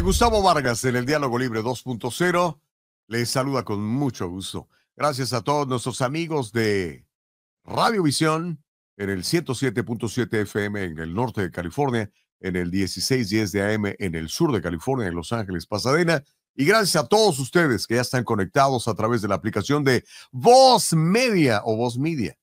Gustavo Vargas en el Diálogo Libre 2.0. Les saluda con mucho gusto. Gracias a todos nuestros amigos de Radiovisión en el 107.7 FM en el norte de California, en el 1610 de AM en el sur de California, en Los Ángeles, Pasadena. Y gracias a todos ustedes que ya están conectados a través de la aplicación de Voz Media o Voz Media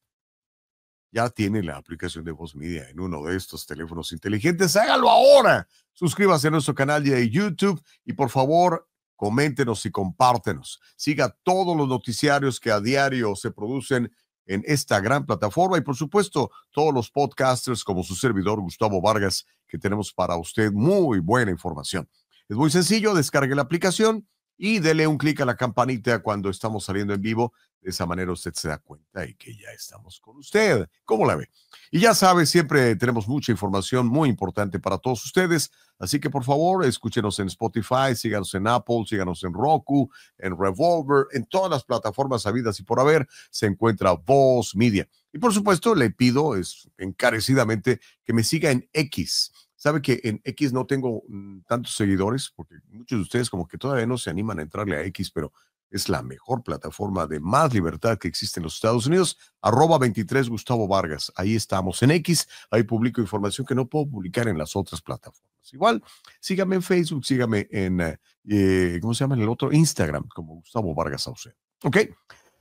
ya tiene la aplicación de Voz Media en uno de estos teléfonos inteligentes. Hágalo ahora. Suscríbase a nuestro canal de YouTube y por favor, coméntenos y compártenos. Siga todos los noticiarios que a diario se producen en esta gran plataforma y por supuesto todos los podcasters como su servidor Gustavo Vargas que tenemos para usted muy buena información. Es muy sencillo, descargue la aplicación y dele un clic a la campanita cuando estamos saliendo en vivo. De esa manera usted se da cuenta y que ya estamos con usted. ¿Cómo la ve? Y ya sabe, siempre tenemos mucha información muy importante para todos ustedes. Así que por favor, escúchenos en Spotify, síganos en Apple, síganos en Roku, en Revolver, en todas las plataformas habidas y por haber se encuentra Voz Media. Y por supuesto, le pido es, encarecidamente que me siga en X Sabe que en X no tengo mm, tantos seguidores, porque muchos de ustedes como que todavía no se animan a entrarle a X, pero es la mejor plataforma de más libertad que existe en los Estados Unidos, arroba 23 Gustavo Vargas. Ahí estamos en X, ahí publico información que no puedo publicar en las otras plataformas. Igual, sígame en Facebook, sígame en, eh, eh, ¿cómo se llama? En el otro Instagram, como Gustavo Vargas usted ¿Ok?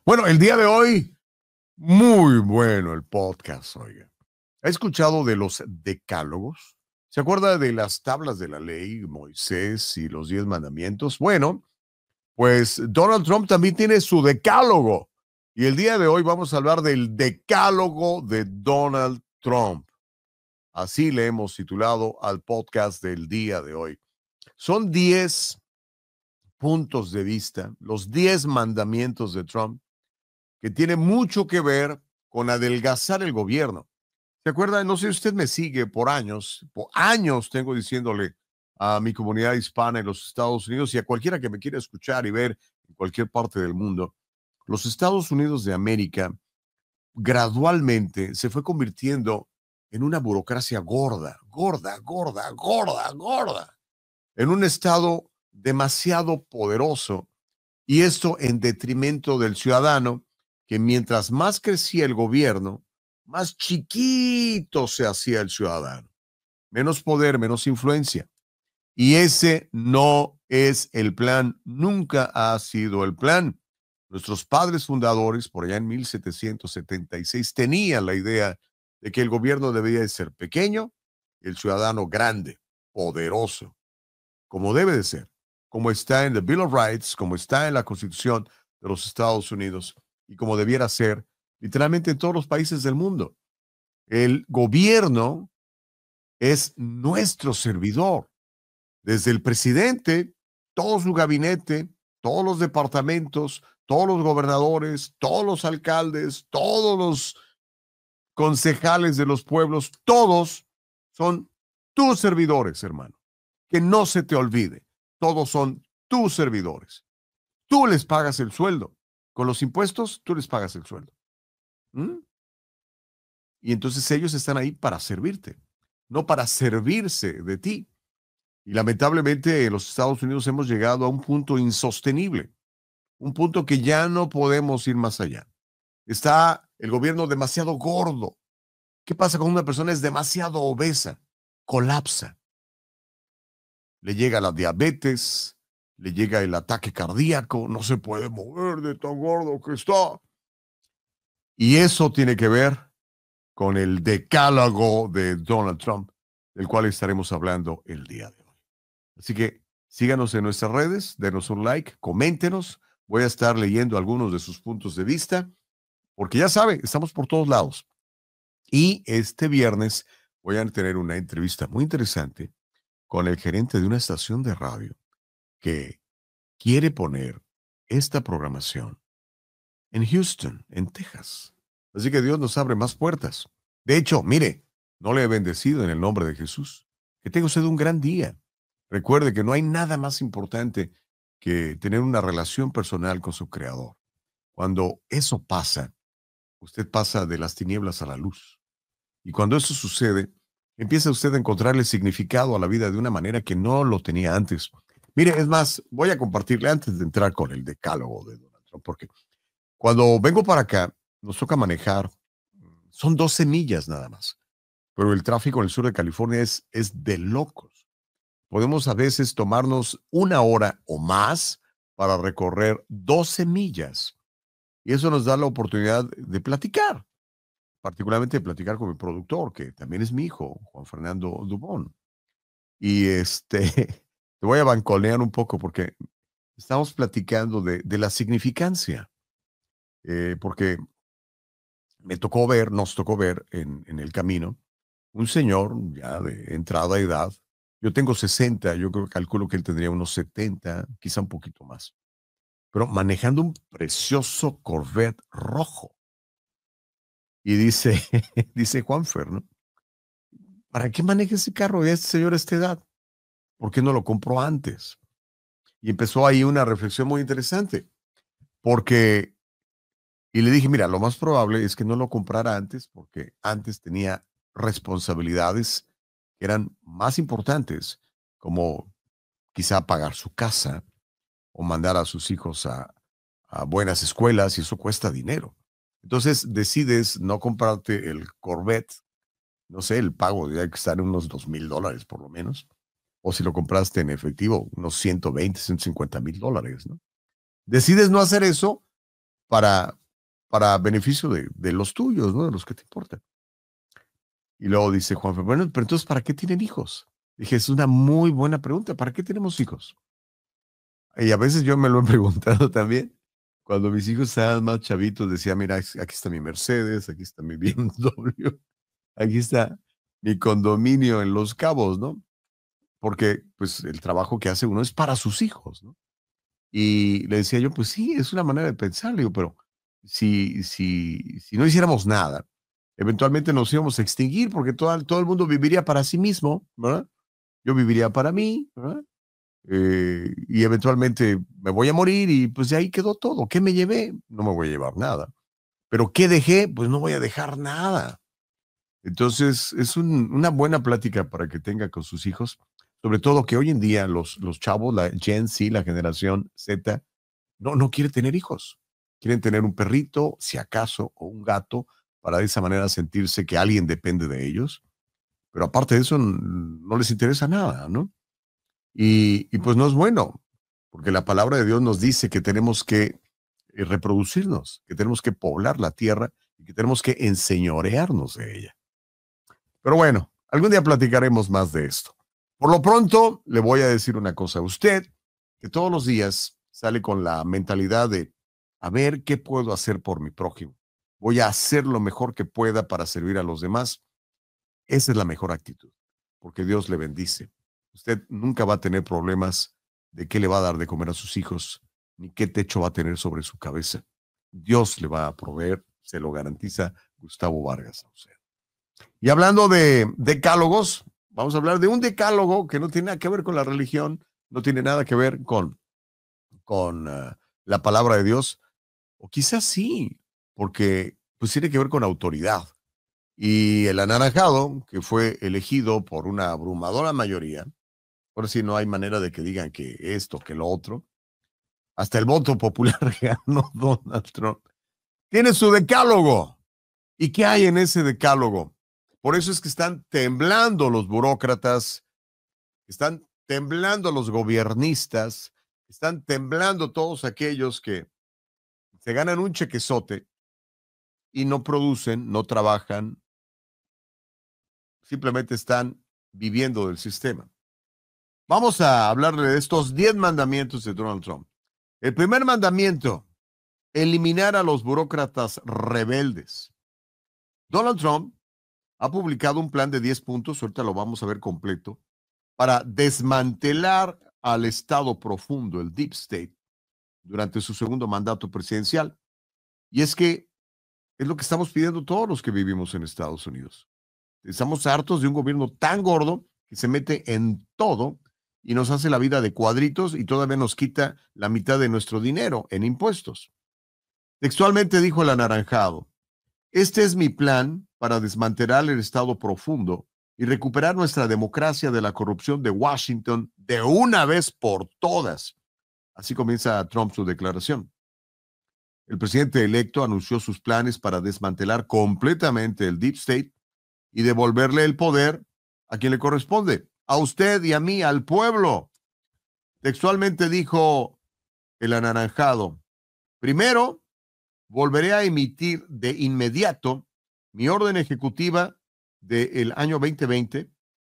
Bueno, el día de hoy, muy bueno el podcast, oiga. ¿Ha escuchado de los decálogos? ¿Se acuerda de las tablas de la ley, Moisés y los diez mandamientos? Bueno, pues Donald Trump también tiene su decálogo. Y el día de hoy vamos a hablar del decálogo de Donald Trump. Así le hemos titulado al podcast del día de hoy. Son diez puntos de vista, los diez mandamientos de Trump, que tiene mucho que ver con adelgazar el gobierno. ¿Se acuerda? No sé si usted me sigue por años, por años tengo diciéndole a mi comunidad hispana en los Estados Unidos y a cualquiera que me quiera escuchar y ver en cualquier parte del mundo, los Estados Unidos de América gradualmente se fue convirtiendo en una burocracia gorda, gorda, gorda, gorda, gorda, en un estado demasiado poderoso y esto en detrimento del ciudadano, que mientras más crecía el gobierno, más chiquito se hacía el ciudadano. Menos poder, menos influencia. Y ese no es el plan, nunca ha sido el plan. Nuestros padres fundadores, por allá en 1776, tenían la idea de que el gobierno debía de ser pequeño, el ciudadano grande, poderoso, como debe de ser, como está en the Bill of Rights, como está en la Constitución de los Estados Unidos y como debiera ser literalmente en todos los países del mundo. El gobierno es nuestro servidor. Desde el presidente, todo su gabinete, todos los departamentos, todos los gobernadores, todos los alcaldes, todos los concejales de los pueblos, todos son tus servidores, hermano. Que no se te olvide, todos son tus servidores. Tú les pagas el sueldo. Con los impuestos, tú les pagas el sueldo. ¿Mm? Y entonces ellos están ahí para servirte, no para servirse de ti. Y lamentablemente los Estados Unidos hemos llegado a un punto insostenible, un punto que ya no podemos ir más allá. Está el gobierno demasiado gordo. ¿Qué pasa cuando una persona es demasiado obesa? Colapsa. Le llega la diabetes, le llega el ataque cardíaco, no se puede mover de tan gordo que está. Y eso tiene que ver con el decálogo de Donald Trump, del cual estaremos hablando el día de hoy. Así que síganos en nuestras redes, denos un like, coméntenos. Voy a estar leyendo algunos de sus puntos de vista, porque ya sabe, estamos por todos lados. Y este viernes voy a tener una entrevista muy interesante con el gerente de una estación de radio que quiere poner esta programación en Houston, en Texas. Así que Dios nos abre más puertas. De hecho, mire, no le he bendecido en el nombre de Jesús. Que tenga usted un gran día. Recuerde que no hay nada más importante que tener una relación personal con su Creador. Cuando eso pasa, usted pasa de las tinieblas a la luz. Y cuando eso sucede, empieza usted a encontrarle significado a la vida de una manera que no lo tenía antes. Mire, es más, voy a compartirle antes de entrar con el decálogo de Donald Trump, porque cuando vengo para acá, nos toca manejar, mm, son 12 millas nada más, pero el tráfico en el sur de California es, es de locos. Podemos a veces tomarnos una hora o más para recorrer 12 millas. Y eso nos da la oportunidad de platicar, particularmente de platicar con mi productor, que también es mi hijo, Juan Fernando Dubón. Y este, te voy a bancolear un poco porque estamos platicando de, de la significancia eh, porque me tocó ver, nos tocó ver en, el camino, un señor ya de entrada edad, yo tengo 60, yo creo, calculo que él tendría unos 70, quizá un poquito más, pero manejando un precioso Corvette rojo. Y dice, dice Juanfer, ¿Para qué maneja ese carro de este señor a esta edad? ¿Por qué no lo compró antes? Y empezó ahí una reflexión muy interesante, porque y le dije, mira, lo más probable es que no lo comprara antes porque antes tenía responsabilidades que eran más importantes, como quizá pagar su casa o mandar a sus hijos a, buenas escuelas y eso cuesta dinero. Entonces decides no comprarte el Corvette, no sé, el pago debe estar en unos 2 mil dólares por lo menos, o si lo compraste en efectivo, unos 120, 150 mil dólares, ¿no? Decides no hacer eso para para beneficio de, de los tuyos, ¿no? De los que te importan. Y luego dice Juan, bueno, pero entonces, ¿para qué tienen hijos? Dije, es una muy buena pregunta, ¿para qué tenemos hijos? Y a veces yo me lo he preguntado también. Cuando mis hijos estaban más chavitos, decía, mira, aquí está mi Mercedes, aquí está mi BMW, aquí está mi condominio en Los Cabos, ¿no? Porque pues el trabajo que hace uno es para sus hijos, ¿no? Y le decía yo, pues sí, es una manera de pensar, le digo, pero si, si, si no hiciéramos nada, eventualmente nos íbamos a extinguir porque todo, el mundo viviría para sí mismo, ¿verdad? Yo viviría para mí, eh, y eventualmente me voy a morir y pues de ahí quedó todo. ¿Qué me llevé? No me voy a llevar nada. Pero ¿qué dejé? Pues no voy a dejar nada. Entonces es una buena plática para que tenga con sus hijos, sobre todo que hoy en día los, los chavos, la Gen Z, la generación Z, no, no quiere tener hijos quieren tener un perrito, si acaso, o un gato, para de esa manera sentirse que alguien depende de ellos. Pero aparte de eso, no les interesa nada, ¿no? Y, pues no es bueno, porque la palabra de Dios nos dice que tenemos que eh, reproducirnos, que tenemos que poblar la tierra y que tenemos que enseñorearnos de ella. Pero bueno, algún día platicaremos más de esto. Por lo pronto, le voy a decir una cosa a usted, que todos los días sale con la mentalidad de a ver qué puedo hacer por mi prójimo. Voy a hacer lo mejor que pueda para servir a los demás. Esa es la mejor actitud, porque Dios le bendice. Usted nunca va a tener problemas de qué le va a dar de comer a sus hijos, ni qué techo va a tener sobre su cabeza. Dios le va a proveer, se lo garantiza Gustavo Vargas a usted. Y hablando de decálogos, vamos a hablar de un decálogo que no tiene nada que ver con la religión, no tiene nada que ver con, con ah, la palabra de Dios, o quizás sí, porque pues tiene que ver con autoridad. Y el anaranjado, que fue elegido por una abrumadora mayoría, por si no hay manera de que digan que esto, que lo otro, hasta el voto popular ganó Donald Trump. Tiene su decálogo. ¿Y qué hay en ese decálogo? Por eso es que están temblando los burócratas, están temblando los gobiernistas, están temblando todos aquellos que se ganan un chequezote y no producen, no trabajan, simplemente están viviendo del sistema. Vamos a hablarle de estos 10 mandamientos de Donald Trump. El primer mandamiento, eliminar a los burócratas rebeldes. Donald Trump ha publicado un plan de 10 puntos, ahorita lo vamos a ver completo, para desmantelar al Estado profundo, el Deep State, durante su segundo mandato presidencial. Y es que es lo que estamos pidiendo todos los que vivimos en Estados Unidos. Estamos hartos de un gobierno tan gordo que se mete en todo y nos hace la vida de cuadritos y todavía nos quita la mitad de nuestro dinero en impuestos. Textualmente dijo el anaranjado, este es mi plan para desmantelar el Estado profundo y recuperar nuestra democracia de la corrupción de Washington de una vez por todas. Así comienza Trump su declaración. El presidente electo anunció sus planes para desmantelar completamente el Deep State y devolverle el poder a quien le corresponde, a usted y a mí, al pueblo. Textualmente dijo el anaranjado, primero, volveré a emitir de inmediato mi orden ejecutiva del año 2020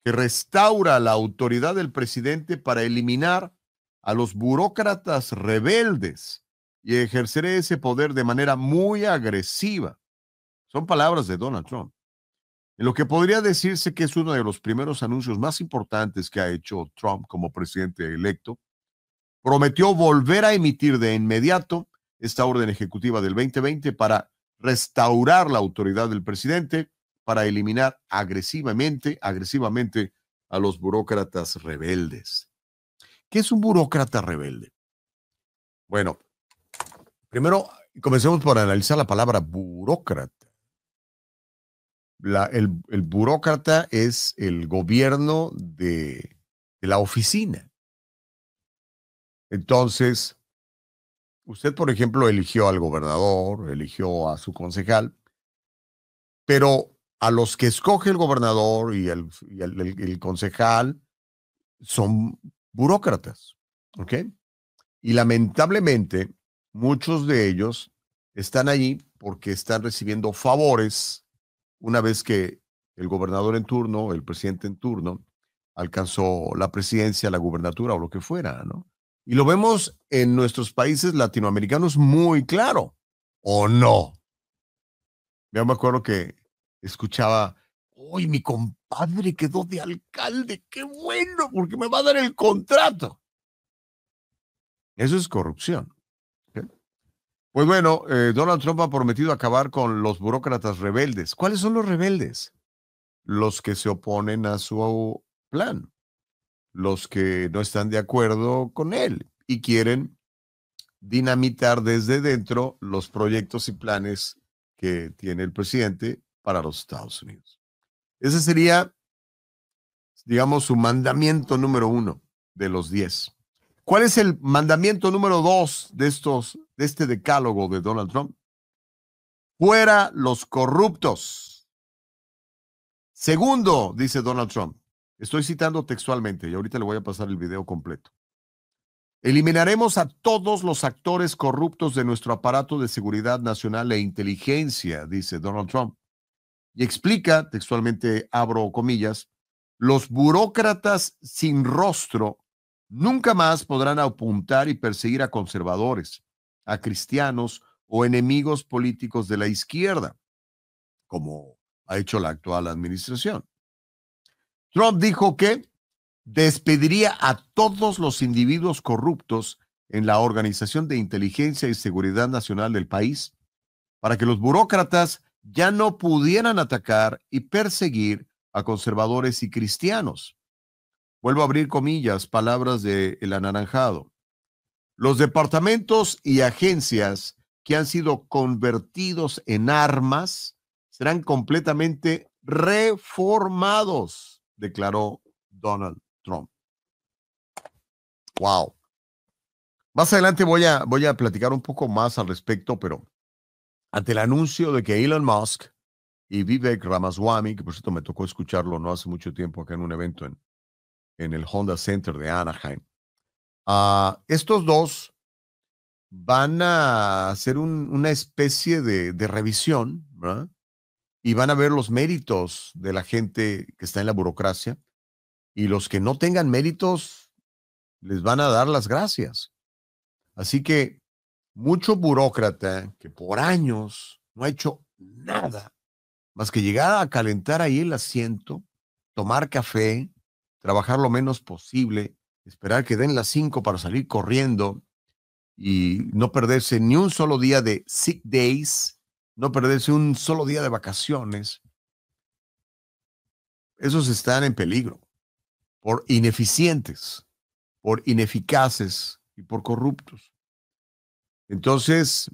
que restaura la autoridad del presidente para eliminar a los burócratas rebeldes y ejerceré ese poder de manera muy agresiva. Son palabras de Donald Trump. En lo que podría decirse que es uno de los primeros anuncios más importantes que ha hecho Trump como presidente electo, prometió volver a emitir de inmediato esta orden ejecutiva del 2020 para restaurar la autoridad del presidente, para eliminar agresivamente, agresivamente a los burócratas rebeldes. ¿Qué es un burócrata rebelde? Bueno, primero comencemos por analizar la palabra burócrata. el, burócrata es el gobierno de, la oficina. Entonces, usted, por ejemplo, eligió al gobernador, eligió a su concejal, pero a los que escoge el gobernador y el concejal son burócratas. ¿Ok? Y lamentablemente, muchos de ellos están allí porque están recibiendo favores una vez que el gobernador en turno, el presidente en turno, alcanzó la presidencia, la gubernatura o lo que fuera, ¿no? Y lo vemos en nuestros países latinoamericanos muy claro, ¿o no? Yo me acuerdo que escuchaba, hoy mi, compañero padre quedó de alcalde, qué bueno, porque me va a dar el contrato. Eso es corrupción. Pues bueno, eh, Donald Trump ha prometido acabar con los burócratas rebeldes. ¿Cuáles son los rebeldes? Los que se oponen a su plan, los que no están de acuerdo con él y quieren dinamitar desde dentro los proyectos y planes que tiene el presidente para los Estados Unidos. Ese sería, digamos, su mandamiento número uno de los diez. ¿Cuál es el mandamiento número dos de estos, de este decálogo de Donald Trump? Fuera los corruptos. Segundo, dice Donald Trump, estoy citando textualmente y ahorita le voy a pasar el video completo. Eliminaremos a todos los actores corruptos de nuestro aparato de seguridad nacional e inteligencia, dice Donald Trump y explica, textualmente abro comillas, los burócratas sin rostro nunca más podrán apuntar y perseguir a conservadores, a cristianos o enemigos políticos de la izquierda, como ha hecho la actual administración. Trump dijo que despediría a todos los individuos corruptos en la Organización de Inteligencia y Seguridad Nacional del país para que los burócratas ya no pudieran atacar y perseguir a conservadores y cristianos. Vuelvo a abrir comillas, palabras del el anaranjado. Los departamentos y agencias que han sido convertidos en armas serán completamente reformados, declaró Donald Trump. Wow. Más adelante voy a, voy a platicar un poco más al respecto, pero ante el anuncio de que Elon Musk y Vivek Ramaswamy, que por cierto me tocó escucharlo no hace mucho tiempo acá en un evento en, en el Honda Center de Anaheim, ah, estos dos van a hacer una especie de, revisión y van a ver los méritos de la gente que está en la burocracia y los que no tengan méritos les van a dar las gracias. Así que mucho burócrata que por años no ha hecho nada más que llegar a calentar ahí el asiento, tomar café, trabajar lo menos posible, esperar que den las cinco para salir corriendo y no perderse ni un solo día de sick days, no perderse un solo día de vacaciones. Esos están en peligro por ineficientes, por ineficaces y por corruptos. Entonces,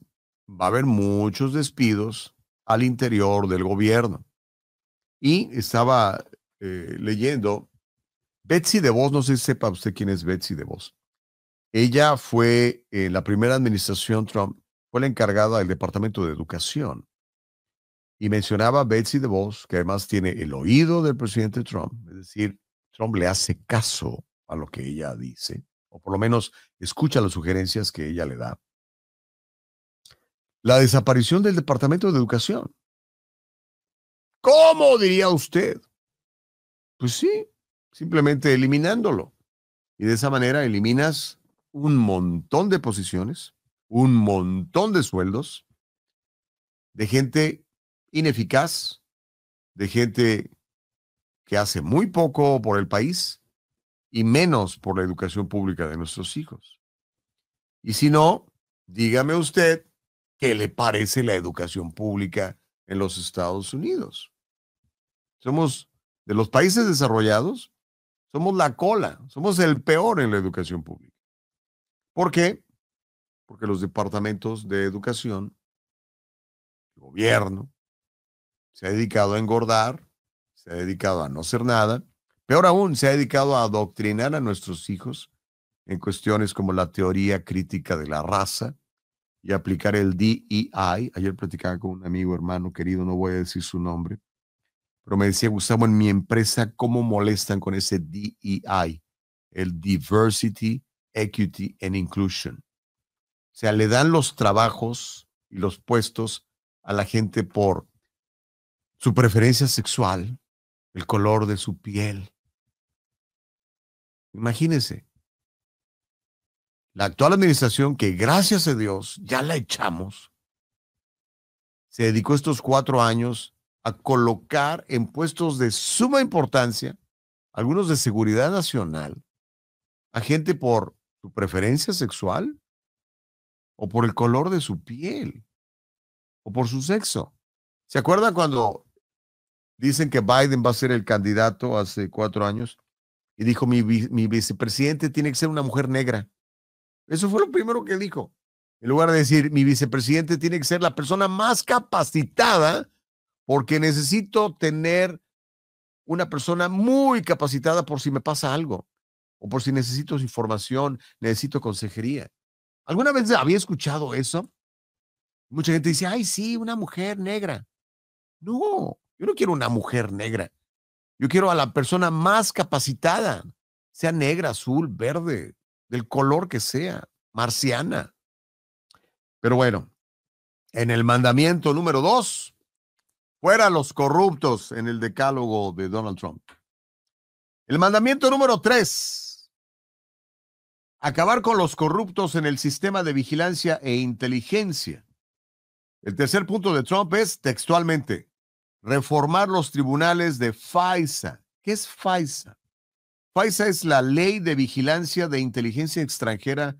va a haber muchos despidos al interior del gobierno. Y estaba eh, leyendo, Betsy DeVos, no sé si sepa usted quién es Betsy DeVos. Ella fue, en eh, la primera administración Trump, fue la encargada del Departamento de Educación. Y mencionaba a Betsy DeVos, que además tiene el oído del presidente Trump, es decir, Trump le hace caso a lo que ella dice, o por lo menos escucha las sugerencias que ella le da la desaparición del Departamento de Educación. ¿Cómo diría usted? Pues sí, simplemente eliminándolo. Y de esa manera eliminas un montón de posiciones, un montón de sueldos, de gente ineficaz, de gente que hace muy poco por el país y menos por la educación pública de nuestros hijos. Y si no, dígame usted qué le parece la educación pública en los Estados Unidos. Somos de los países desarrollados, somos la cola, somos el peor en la educación pública. ¿Por qué? Porque los departamentos de educación, el gobierno, se ha dedicado a engordar, se ha dedicado a no hacer nada, peor aún, se ha dedicado a adoctrinar a nuestros hijos en cuestiones como la teoría crítica de la raza, y aplicar el DEI. Ayer platicaba con un amigo, hermano querido, no voy a decir su nombre, pero me decía, Gustavo, en mi empresa, ¿cómo molestan con ese DEI? El Diversity, Equity and Inclusion. O sea, le dan los trabajos y los puestos a la gente por su preferencia sexual, el color de su piel. Imagínense, la actual administración, que gracias a Dios ya la echamos, se dedicó estos cuatro años a colocar en puestos de suma importancia, algunos de seguridad nacional, a gente por su preferencia sexual o por el color de su piel o por su sexo. ¿Se acuerdan cuando dicen que Biden va a ser el candidato hace cuatro años? Y dijo, mi, mi vicepresidente tiene que ser una mujer negra. Eso fue lo primero que dijo. En lugar de decir, mi vicepresidente tiene que ser la persona más capacitada porque necesito tener una persona muy capacitada por si me pasa algo o por si necesito información, necesito consejería. ¿Alguna vez había escuchado eso? Mucha gente dice, ay, sí, una mujer negra. No, yo no quiero una mujer negra. Yo quiero a la persona más capacitada, sea negra, azul, verde, el color que sea, marciana. Pero bueno, en el mandamiento número dos, fuera los corruptos en el decálogo de Donald Trump. El mandamiento número tres, acabar con los corruptos en el sistema de vigilancia e inteligencia. El tercer punto de Trump es textualmente reformar los tribunales de FISA. ¿Qué es FISA? FISA es la ley de vigilancia de inteligencia extranjera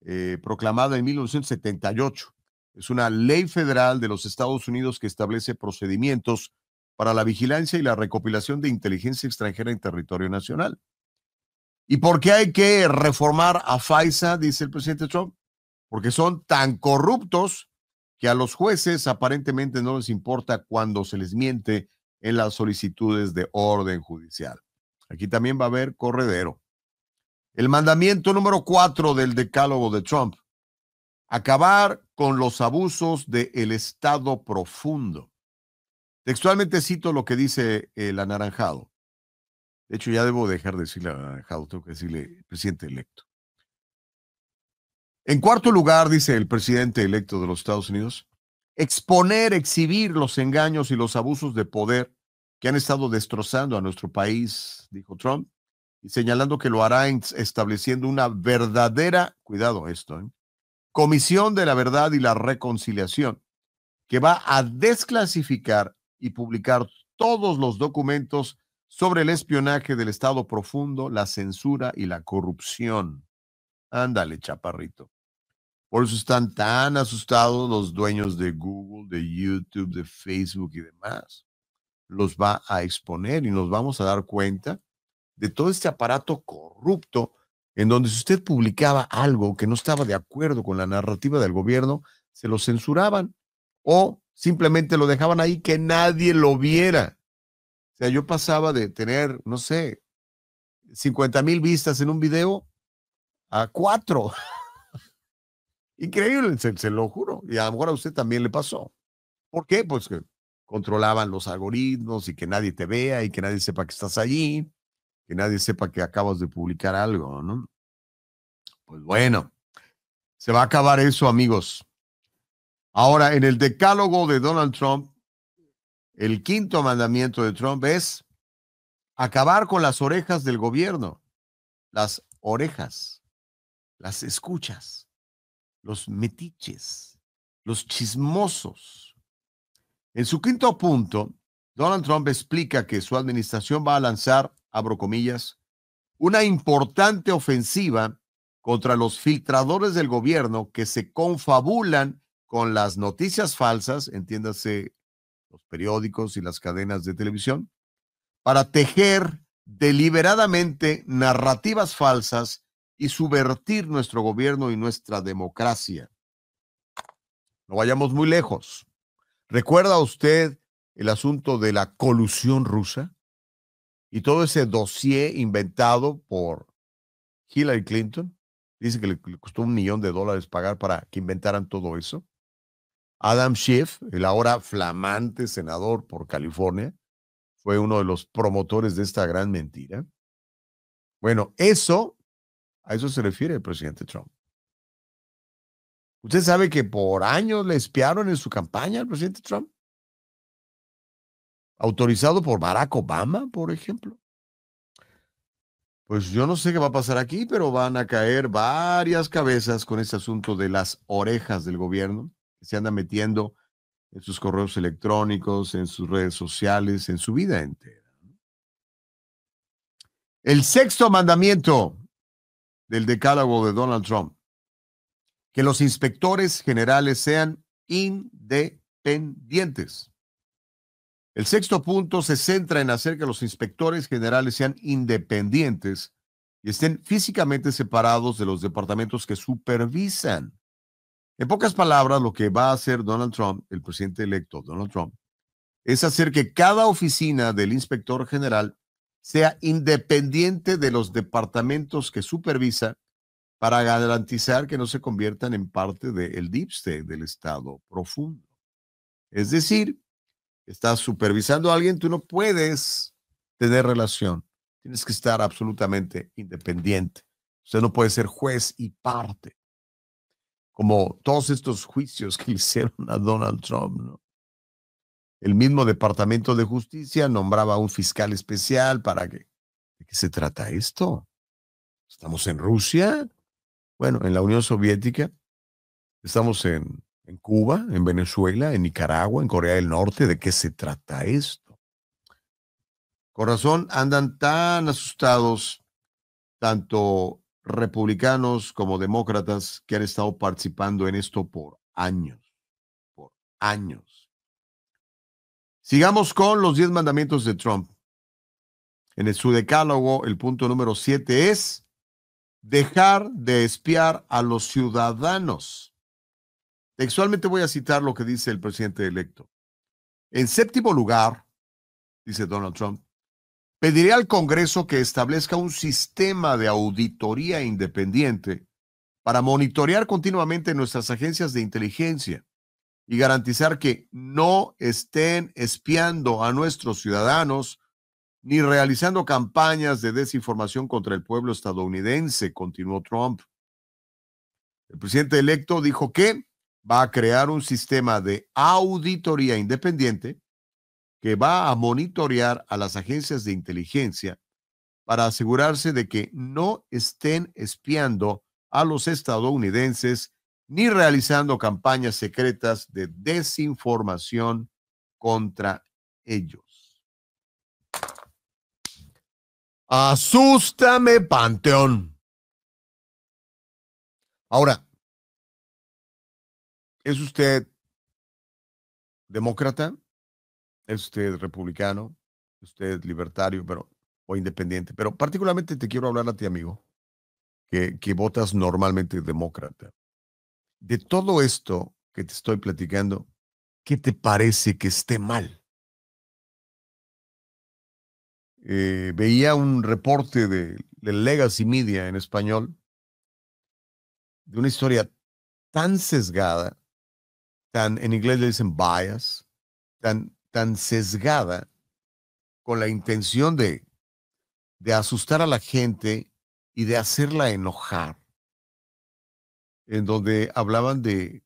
eh, proclamada en 1978. Es una ley federal de los Estados Unidos que establece procedimientos para la vigilancia y la recopilación de inteligencia extranjera en territorio nacional. ¿Y por qué hay que reformar a FISA? dice el presidente Trump? Porque son tan corruptos que a los jueces aparentemente no les importa cuando se les miente en las solicitudes de orden judicial. Aquí también va a haber corredero. El mandamiento número cuatro del decálogo de Trump, acabar con los abusos del Estado profundo. Textualmente cito lo que dice el anaranjado. De hecho, ya debo dejar de decirle anaranjado, tengo que decirle presidente electo. En cuarto lugar, dice el presidente electo de los Estados Unidos, exponer, exhibir los engaños y los abusos de poder que han estado destrozando a nuestro país, dijo Trump, y señalando que lo hará estableciendo una verdadera, cuidado esto, ¿eh? Comisión de la Verdad y la Reconciliación, que va a desclasificar y publicar todos los documentos sobre el espionaje del Estado profundo, la censura y la corrupción. Ándale, chaparrito. Por eso están tan asustados los dueños de Google, de YouTube, de Facebook y demás los va a exponer y nos vamos a dar cuenta de todo este aparato corrupto en donde si usted publicaba algo que no estaba de acuerdo con la narrativa del gobierno, se lo censuraban o simplemente lo dejaban ahí que nadie lo viera. O sea, yo pasaba de tener, no sé, 50 mil vistas en un video a cuatro. Increíble, se, lo juro. Y a lo mejor a usted también le pasó. ¿Por qué? Pues que controlaban los algoritmos y que nadie te vea y que nadie sepa que estás allí, que nadie sepa que acabas de publicar algo, ¿no? Pues bueno, se va a acabar eso, amigos. Ahora, en el decálogo de Donald Trump, el quinto mandamiento de Trump es acabar con las orejas del gobierno, las orejas, las escuchas, los metiches, los chismosos en su quinto punto, Donald Trump explica que su administración va a lanzar, abro comillas, una importante ofensiva contra los filtradores del gobierno que se confabulan con las noticias falsas, entiéndase los periódicos y las cadenas de televisión, para tejer deliberadamente narrativas falsas y subvertir nuestro gobierno y nuestra democracia. No vayamos muy lejos. ¿Recuerda usted el asunto de la colusión rusa y todo ese dossier inventado por Hillary Clinton? Dice que le costó un millón de dólares pagar para que inventaran todo eso. Adam Schiff, el ahora flamante senador por California, fue uno de los promotores de esta gran mentira. Bueno, eso, a eso se refiere el presidente Trump. Usted sabe que por años le espiaron en su campaña al presidente Trump. Autorizado por Barack Obama, por ejemplo. Pues yo no sé qué va a pasar aquí, pero van a caer varias cabezas con este asunto de las orejas del gobierno, que se anda metiendo en sus correos electrónicos, en sus redes sociales, en su vida entera. El sexto mandamiento del decálogo de Donald Trump que los inspectores generales sean independientes. El sexto punto se centra en hacer que los inspectores generales sean independientes y estén físicamente separados de los departamentos que supervisan. En pocas palabras, lo que va a hacer Donald Trump, el presidente electo Donald Trump, es hacer que cada oficina del inspector general sea independiente de los departamentos que supervisa para garantizar que no se conviertan en parte del de deep state, del estado profundo. Es decir, estás supervisando a alguien, tú no puedes tener relación, tienes que estar absolutamente independiente. Usted no puede ser juez y parte, como todos estos juicios que hicieron a Donald Trump. ¿no? El mismo Departamento de Justicia nombraba a un fiscal especial para que... ¿De qué se trata esto? ¿Estamos en Rusia? Bueno, en la Unión Soviética, estamos en, Cuba, en Venezuela, en Nicaragua, en Corea del Norte. ¿De qué se trata esto? Con razón, andan tan asustados tanto republicanos como demócratas que han estado participando en esto por años, por años. Sigamos con los diez mandamientos de Trump. En el su decálogo, el punto número siete es dejar de espiar a los ciudadanos. Textualmente voy a citar lo que dice el presidente electo. En séptimo lugar, dice Donald Trump, pediré al Congreso que establezca un sistema de auditoría independiente para monitorear continuamente nuestras agencias de inteligencia y garantizar que no estén espiando a nuestros ciudadanos ni realizando campañas de desinformación contra el pueblo estadounidense, continuó Trump. El presidente electo dijo que va a crear un sistema de auditoría independiente que va a monitorear a las agencias de inteligencia para asegurarse de que no estén espiando a los estadounidenses ni realizando campañas secretas de desinformación contra ellos. Asústame, Panteón. Ahora, ¿es usted demócrata? ¿Es usted republicano? ¿Es usted libertario pero, o independiente? Pero particularmente te quiero hablar a ti, amigo, que, que votas normalmente demócrata. De todo esto que te estoy platicando, ¿qué te parece que esté mal? Eh, veía un reporte de, Legacy Media en español de una historia tan sesgada, tan, en inglés le dicen bias, tan, tan sesgada con la intención de, de asustar a la gente y de hacerla enojar, en donde hablaban de,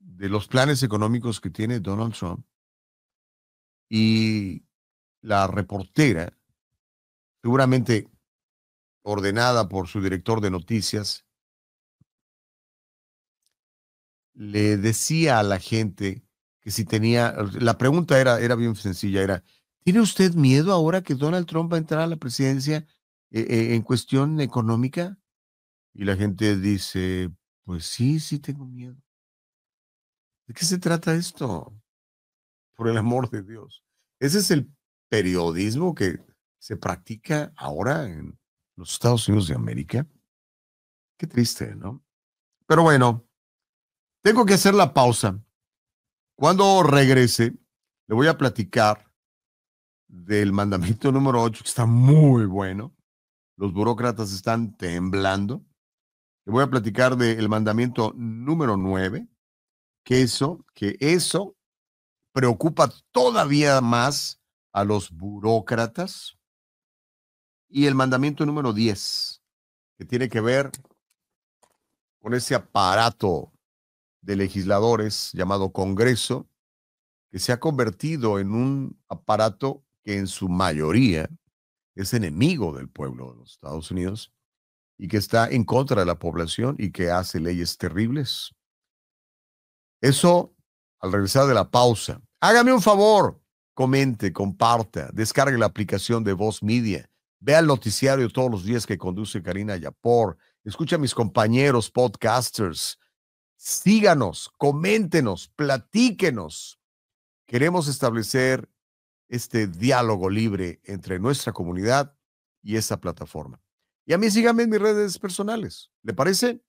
de los planes económicos que tiene Donald Trump y la reportera, seguramente ordenada por su director de noticias, le decía a la gente que si tenía, la pregunta era, era bien sencilla, era, ¿tiene usted miedo ahora que Donald Trump va a entrar a la presidencia eh, eh, en cuestión económica? Y la gente dice, pues sí, sí tengo miedo. ¿De qué se trata esto? Por el amor de Dios. Ese es el periodismo que se practica ahora en los Estados Unidos de América. Qué triste, ¿no? Pero bueno, tengo que hacer la pausa. Cuando regrese, le voy a platicar del mandamiento número 8, que está muy bueno. Los burócratas están temblando. Le voy a platicar del mandamiento número 9, que eso, que eso preocupa todavía más a los burócratas. Y el mandamiento número 10, que tiene que ver con ese aparato de legisladores llamado Congreso, que se ha convertido en un aparato que en su mayoría es enemigo del pueblo de los Estados Unidos y que está en contra de la población y que hace leyes terribles. Eso al regresar de la pausa. Hágame un favor, comente, comparta, descargue la aplicación de Voz Media, vea el noticiario todos los días que conduce Karina Yapor, escucha a mis compañeros podcasters, síganos, coméntenos, platíquenos. Queremos establecer este diálogo libre entre nuestra comunidad y esta plataforma. Y a mí síganme en mis redes personales. ¿Le parece?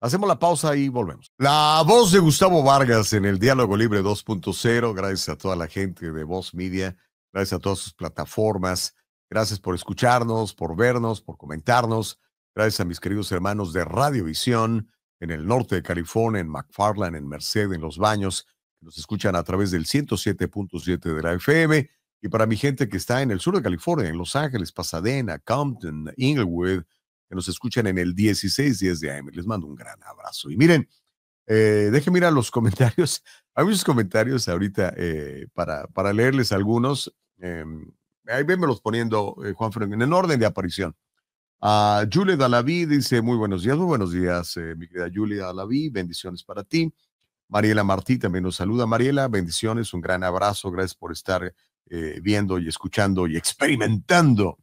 Hacemos la pausa y volvemos. La voz de Gustavo Vargas en el Diálogo Libre 2.0. Gracias a toda la gente de Voz Media. Gracias a todas sus plataformas. Gracias por escucharnos, por vernos, por comentarnos. Gracias a mis queridos hermanos de Radiovisión en el norte de California, en McFarland, en Merced, en Los Baños, que nos escuchan a través del 107.7 de la FM. Y para mi gente que está en el sur de California, en Los Ángeles, Pasadena, Compton, Inglewood, que nos escuchan en el 1610 de AM. Les mando un gran abrazo. Y miren, eh, déjenme ir los comentarios. Hay muchos comentarios ahorita eh, para, para, leerles algunos. Em, eh, ahí los poniendo, Juan Fernando, en orden de aparición. A ah, Julia Dalaví dice, muy buenos días, muy buenos días, eh, mi querida Julia Dalaví, bendiciones para ti. Mariela Martí también nos saluda. Mariela, bendiciones, un gran abrazo, gracias por estar viendo y escuchando y experimentando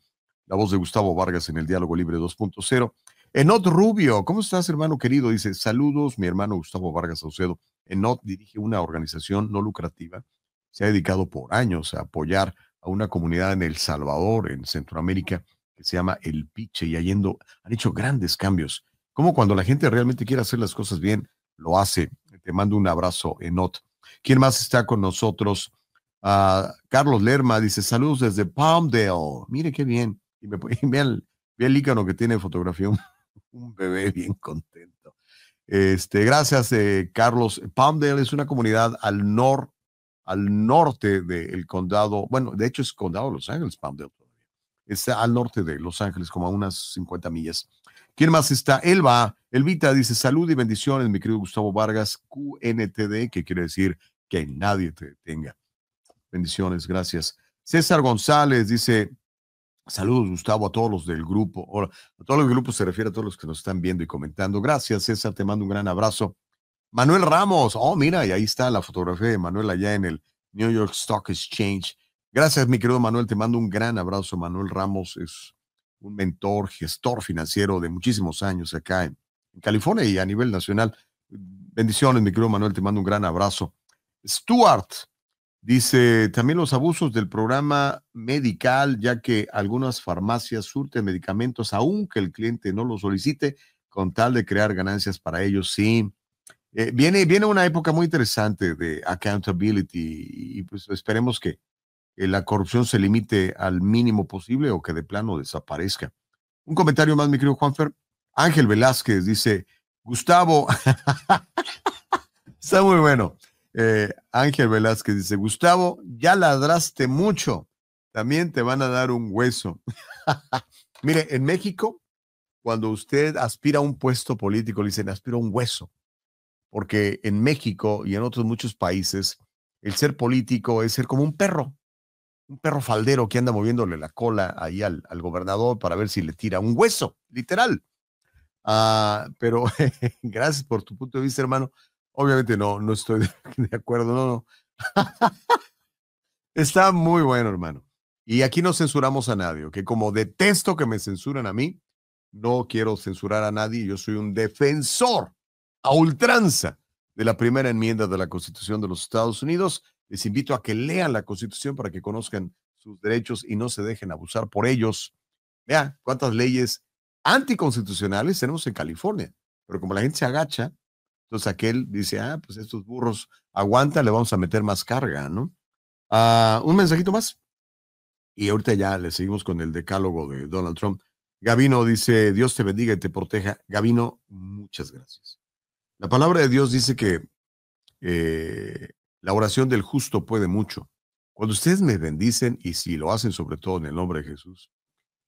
la voz de Gustavo Vargas en el Diálogo Libre 2.0. Enot Rubio, ¿cómo estás, hermano querido? Dice, saludos, mi hermano Gustavo Vargas Saucedo. Enot dirige una organización no lucrativa. Se ha dedicado por años a apoyar a una comunidad en El Salvador, en Centroamérica, que se llama El Piche, y yendo, han hecho grandes cambios. Como cuando la gente realmente quiere hacer las cosas bien, lo hace. Te mando un abrazo, Enot. ¿Quién más está con nosotros? Ah, Carlos Lerma dice, saludos desde Palmdale. Mire qué bien. Y, me, vean, el ícano que tiene fotografía, un, bebé bien contento. Este, gracias, eh, Carlos. Palmdale es una comunidad al, nor, al norte del condado, bueno, de hecho es condado de Los Ángeles, Palmdale todavía. Está al norte de Los Ángeles, como a unas 50 millas. ¿Quién más está? Elba, Elvita dice salud y bendiciones, mi querido Gustavo Vargas, QNTD, que quiere decir que nadie te detenga. Bendiciones, gracias. César González dice, Saludos, Gustavo, a todos los del grupo. a todos los grupos se refiere a todos los que nos están viendo y comentando. Gracias, César, te mando un gran abrazo. Manuel Ramos, oh, mira, y ahí está la fotografía de Manuel allá en el New York Stock Exchange. Gracias, mi querido Manuel, te mando un gran abrazo. Manuel Ramos es un mentor, gestor financiero de muchísimos años acá en California y a nivel nacional. Bendiciones, mi querido Manuel, te mando un gran abrazo. Stuart, Dice también los abusos del programa medical, ya que algunas farmacias surten medicamentos aunque el cliente no lo solicite, con tal de crear ganancias para ellos. Sí, eh, viene, viene una época muy interesante de accountability y pues esperemos que la corrupción se limite al mínimo posible o que de plano desaparezca. Un comentario más, mi querido Juanfer. Ángel Velázquez dice, Gustavo, está muy bueno. Eh, Ángel Velázquez dice, Gustavo, ya ladraste mucho, también te van a dar un hueso. Mire, en México, cuando usted aspira a un puesto político, le dicen, aspira un hueso, porque en México y en otros muchos países, el ser político es ser como un perro, un perro faldero que anda moviéndole la cola ahí al, al gobernador para ver si le tira un hueso, literal. Ah, pero gracias por tu punto de vista, hermano. Obviamente no, no estoy de acuerdo, no, no. Está muy bueno, hermano. Y aquí no censuramos a nadie, que como detesto que me censuren a mí, no quiero censurar a nadie, yo soy un defensor a ultranza de la primera enmienda de la Constitución de los Estados Unidos. Les invito a que lean la Constitución para que conozcan sus derechos y no se dejen abusar por ellos. Vean cuántas leyes anticonstitucionales tenemos en California, pero como la gente se agacha, entonces aquel dice, ah, pues estos burros aguanta, le vamos a meter más carga, ¿no? Ah, un mensajito más. Y ahorita ya le seguimos con el decálogo de Donald Trump. Gabino dice, Dios te bendiga y te proteja. Gabino, muchas gracias. La palabra de Dios dice que eh, la oración del justo puede mucho. Cuando ustedes me bendicen, y si lo hacen sobre todo en el nombre de Jesús,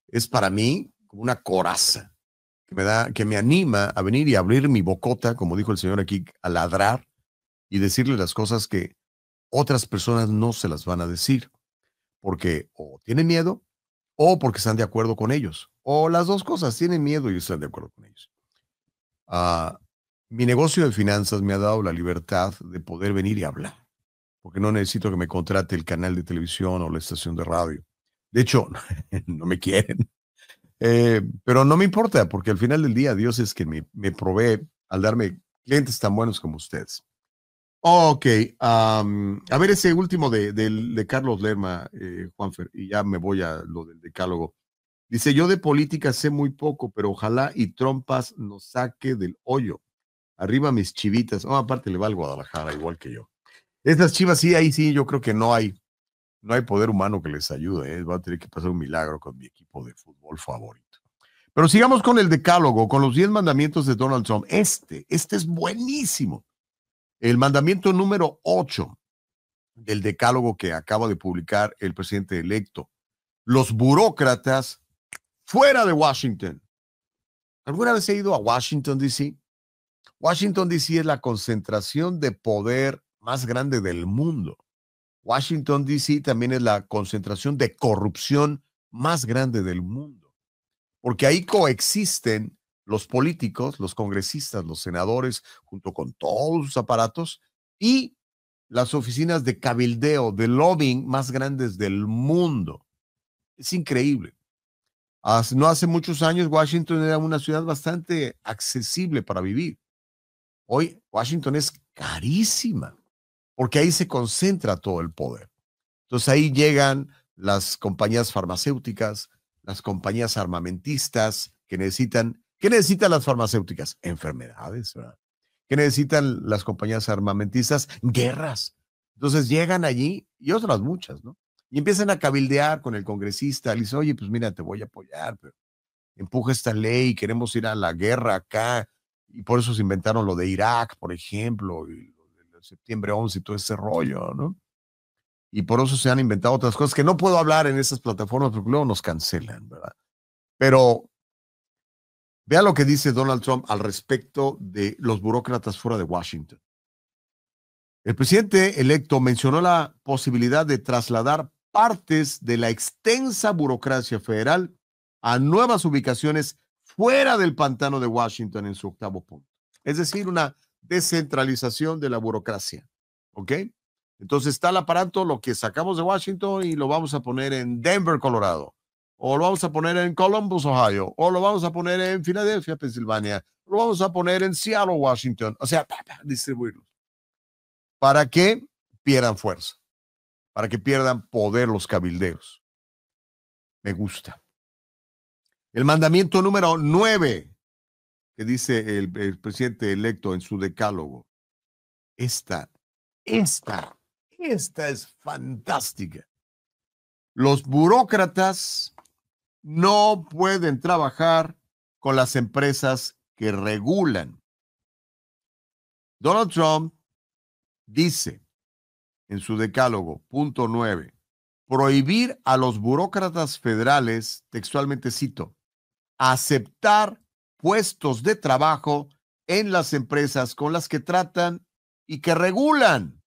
es para mí como una coraza que me da, que me anima a venir y abrir mi bocota, como dijo el Señor aquí, a ladrar y decirle las cosas que otras personas no se las van a decir, porque o tienen miedo o porque están de acuerdo con ellos, o las dos cosas, tienen miedo y están de acuerdo con ellos. Ah, mi negocio de finanzas me ha dado la libertad de poder venir y hablar, porque no necesito que me contrate el canal de televisión o la estación de radio. De hecho, no me quieren. Eh, pero no me importa, porque al final del día Dios es que me, me provee al darme clientes tan buenos como ustedes. Ok, a ver ese último de, Carlos Lerma, eh, Juanfer, y ya me voy a lo del decálogo. Dice, yo de política sé muy poco, pero ojalá y trompas nos saque del hoyo. Arriba mis chivitas. Oh, aparte le va al Guadalajara, igual que yo. Estas chivas sí, ahí sí, yo creo que no hay, no hay poder humano que les ayude. ¿eh? Va a tener que pasar un milagro con mi equipo de fútbol favorito. Pero sigamos con el decálogo, con los 10 mandamientos de Donald Trump. Este, este es buenísimo. El mandamiento número 8 del decálogo que acaba de publicar el presidente electo. Los burócratas fuera de Washington. ¿Alguna vez he ido a Washington, D.C.? Washington, D.C. es la concentración de poder más grande del mundo. Washington, D.C. también es la concentración de corrupción más grande del mundo, porque ahí coexisten los políticos, los congresistas, los senadores, junto con todos sus aparatos y las oficinas de cabildeo, de lobbying más grandes del mundo. Es increíble. no hace muchos años Washington era una ciudad bastante accesible para vivir. Hoy Washington es carísima porque ahí se concentra todo el poder. Entonces ahí llegan las compañías farmacéuticas, las compañías armamentistas que necesitan, ¿qué necesitan las farmacéuticas? Enfermedades, ¿verdad? ¿Qué necesitan las compañías armamentistas? Guerras. Entonces llegan allí y otras muchas, ¿no? Y empiezan a cabildear con el congresista, le dice, oye, pues mira, te voy a apoyar, pero empuja esta ley, queremos ir a la guerra acá, y por eso se inventaron lo de Irak, por ejemplo, y septiembre 11 y todo ese rollo, ¿no? Y por eso se han inventado otras cosas que no puedo hablar en esas plataformas porque luego nos cancelan, ¿verdad? Pero vea lo que dice Donald Trump al respecto de los burócratas fuera de Washington. El presidente electo mencionó la posibilidad de trasladar partes de la extensa burocracia federal a nuevas ubicaciones fuera del pantano de Washington en su octavo punto. Es decir, una descentralización de la burocracia. ¿Ok? Entonces está el aparato, lo que sacamos de Washington y lo vamos a poner en Denver, Colorado. O lo vamos a poner en Columbus, Ohio. O lo vamos a poner en Filadelfia, Pensilvania. Lo vamos a poner en Seattle, Washington. O sea, distribuirlo distribuirlos. Para que pierdan fuerza. Para que pierdan poder los cabilderos. Me gusta. El mandamiento número nueve que dice el, presidente electo en su decálogo. Esta, esta, esta es fantástica. Los burócratas no pueden trabajar con las empresas que regulan. Donald Trump dice en su decálogo, punto nueve, prohibir a los burócratas federales, textualmente cito, aceptar puestos de trabajo en las empresas con las que tratan y que regulan.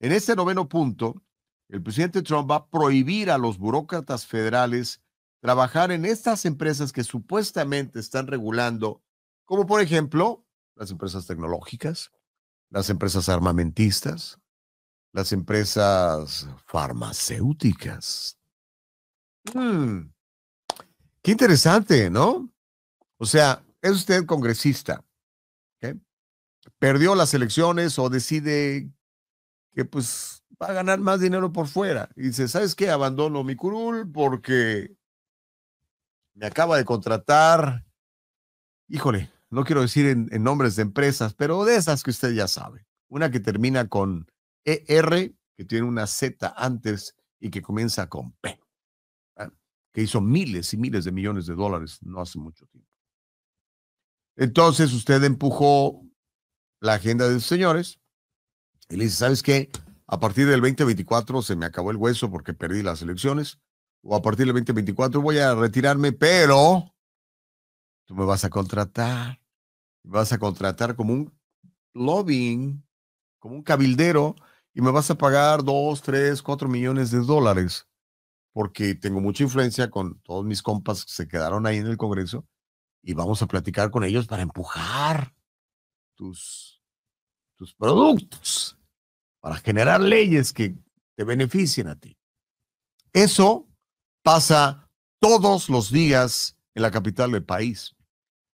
En este noveno punto, el presidente Trump va a prohibir a los burócratas federales trabajar en estas empresas que supuestamente están regulando, como por ejemplo las empresas tecnológicas, las empresas armamentistas, las empresas farmacéuticas. Hmm. Qué interesante, ¿no? O sea, es usted congresista, ¿okay? perdió las elecciones o decide que pues va a ganar más dinero por fuera. Y dice, ¿sabes qué? Abandono mi curul porque me acaba de contratar, híjole, no quiero decir en, en nombres de empresas, pero de esas que usted ya sabe. Una que termina con ER, que tiene una Z antes y que comienza con P que hizo miles y miles de millones de dólares no hace mucho tiempo. Entonces usted empujó la agenda de los señores y le dice, ¿sabes qué? A partir del 2024 se me acabó el hueso porque perdí las elecciones, o a partir del 2024 voy a retirarme, pero tú me vas a contratar, vas a contratar como un lobbying, como un cabildero, y me vas a pagar dos tres cuatro millones de dólares porque tengo mucha influencia con todos mis compas que se quedaron ahí en el Congreso y vamos a platicar con ellos para empujar tus, tus productos, para generar leyes que te beneficien a ti. Eso pasa todos los días en la capital del país.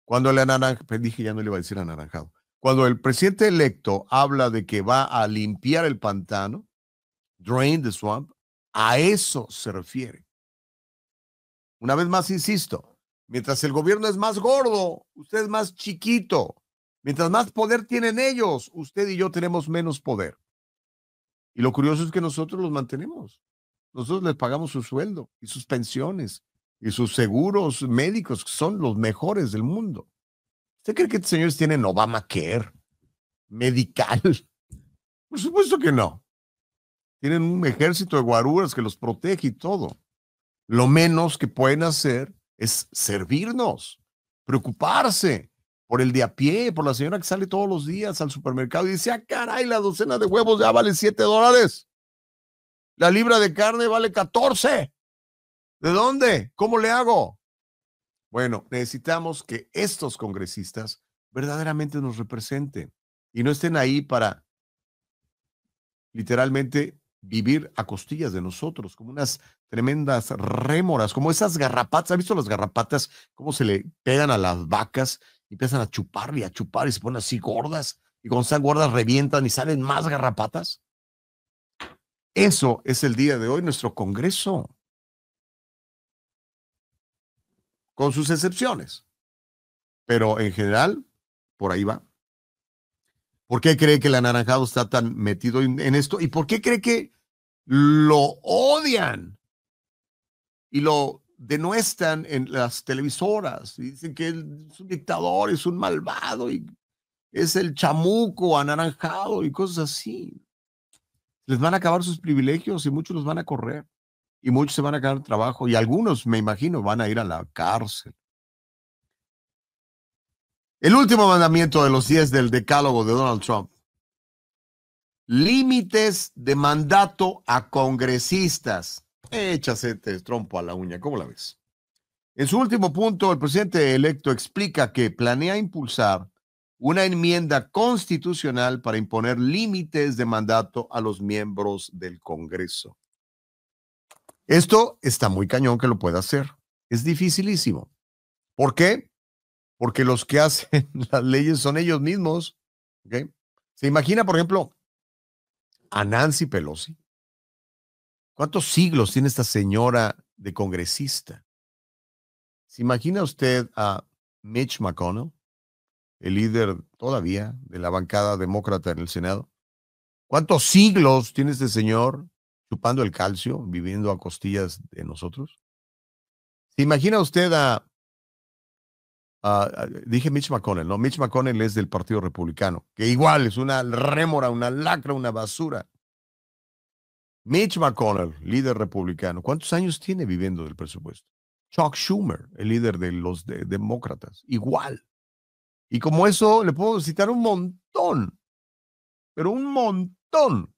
Cuando el anaranjado, dije ya no le iba a decir anaranjado, cuando el presidente electo habla de que va a limpiar el pantano, drain the swamp, a eso se refiere. Una vez más, insisto, mientras el gobierno es más gordo, usted es más chiquito. Mientras más poder tienen ellos, usted y yo tenemos menos poder. Y lo curioso es que nosotros los mantenemos. Nosotros les pagamos su sueldo y sus pensiones y sus seguros médicos, que son los mejores del mundo. ¿Usted cree que estos señores tienen Obamacare, Medical? Por supuesto que no. Tienen un ejército de guaruras que los protege y todo. Lo menos que pueden hacer es servirnos, preocuparse por el de a pie, por la señora que sale todos los días al supermercado y dice, ah, caray, la docena de huevos ya vale 7 dólares. La libra de carne vale 14. ¿De dónde? ¿Cómo le hago? Bueno, necesitamos que estos congresistas verdaderamente nos representen y no estén ahí para literalmente vivir a costillas de nosotros, como unas tremendas rémoras, como esas garrapatas. ha visto las garrapatas? ¿Cómo se le pegan a las vacas y empiezan a chupar y a chupar y se ponen así gordas? Y cuando están gordas revientan y salen más garrapatas. Eso es el día de hoy, nuestro Congreso. Con sus excepciones. Pero en general, por ahí va. ¿Por qué cree que el anaranjado está tan metido en esto? ¿Y por qué cree que lo odian y lo denuestan en las televisoras. dicen que es un dictador, es un malvado y es el chamuco anaranjado y cosas así. Les van a acabar sus privilegios y muchos los van a correr y muchos se van a quedar en trabajo y algunos, me imagino, van a ir a la cárcel. El último mandamiento de los 10 del decálogo de Donald Trump Límites de mandato a congresistas. Échase este trompo a la uña, ¿cómo la ves? En su último punto, el presidente electo explica que planea impulsar una enmienda constitucional para imponer límites de mandato a los miembros del Congreso. Esto está muy cañón que lo pueda hacer. Es dificilísimo. ¿Por qué? Porque los que hacen las leyes son ellos mismos. Se imagina, por ejemplo, a Nancy Pelosi? ¿Cuántos siglos tiene esta señora de congresista? ¿Se imagina usted a Mitch McConnell, el líder todavía de la bancada demócrata en el Senado? ¿Cuántos siglos tiene este señor chupando el calcio, viviendo a costillas de nosotros? ¿Se imagina usted a Ah, ah, dije Mitch McConnell, ¿no? Mitch McConnell es del Partido Republicano, que igual es una rémora, una lacra, una basura. Mitch McConnell, líder republicano, ¿cuántos años tiene viviendo del presupuesto? Chuck Schumer, el líder de los demócratas, igual. Y como eso, le puedo citar un montón, pero un montón.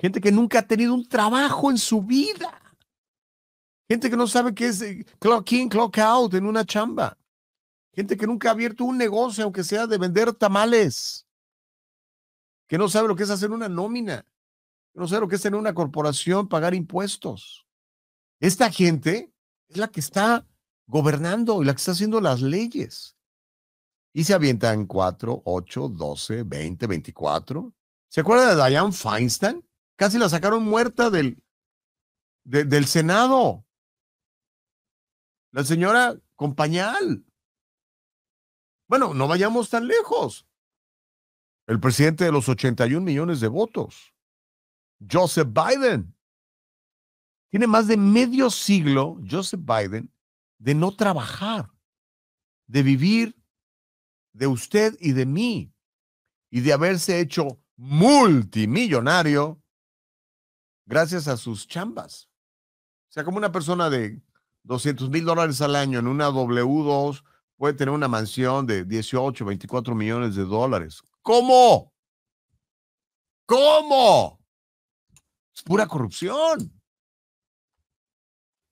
Gente que nunca ha tenido un trabajo en su vida. Gente que no sabe qué es eh, clock in, clock out en una chamba. Gente que nunca ha abierto un negocio, aunque sea de vender tamales, que no sabe lo que es hacer una nómina, que no sabe lo que es tener una corporación, pagar impuestos. Esta gente es la que está gobernando y la que está haciendo las leyes. Y se avientan 4, 8, 12, 20, 24. ¿Se acuerda de Diane Feinstein? Casi la sacaron muerta del, del Senado. La señora Compañal. Bueno, no vayamos tan lejos. El presidente de los 81 millones de votos, Joseph Biden. Tiene más de medio siglo, Joseph Biden, de no trabajar, de vivir de usted y de mí, y de haberse hecho multimillonario gracias a sus chambas. O sea, como una persona de 200 mil dólares al año en una W2 puede tener una mansión de 18, 24 millones de dólares. ¿Cómo? ¿Cómo? Es pura corrupción.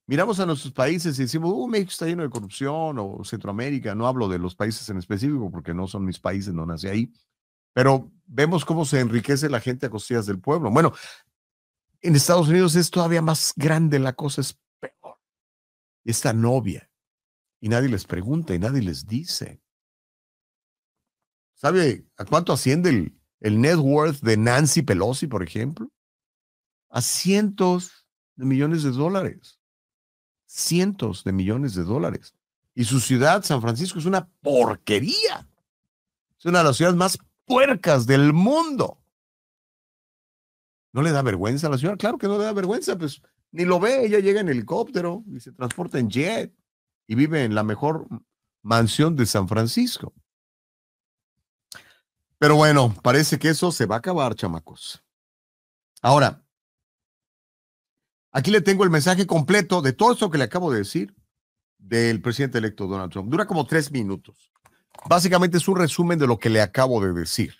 Miramos a nuestros países y decimos, uh, México está lleno de corrupción o Centroamérica. No hablo de los países en específico porque no son mis países, no nací ahí. Pero vemos cómo se enriquece la gente a costillas del pueblo. Bueno, en Estados Unidos es todavía más grande la cosa, es peor. Esta novia y nadie les pregunta y nadie les dice. ¿Sabe a cuánto asciende el, net worth de Nancy Pelosi, por ejemplo? A cientos de millones de dólares. Cientos de millones de dólares. Y su ciudad, San Francisco, es una porquería. Es una de las ciudades más puercas del mundo. ¿No le da vergüenza a la ciudad? Claro que no le da vergüenza, pues ni lo ve. Ella llega en helicóptero y se transporta en jet y vive en la mejor mansión de San Francisco. Pero bueno, parece que eso se va a acabar, chamacos. Ahora, aquí le tengo el mensaje completo de todo esto que le acabo de decir del presidente electo Donald Trump. Dura como tres minutos. Básicamente es un resumen de lo que le acabo de decir,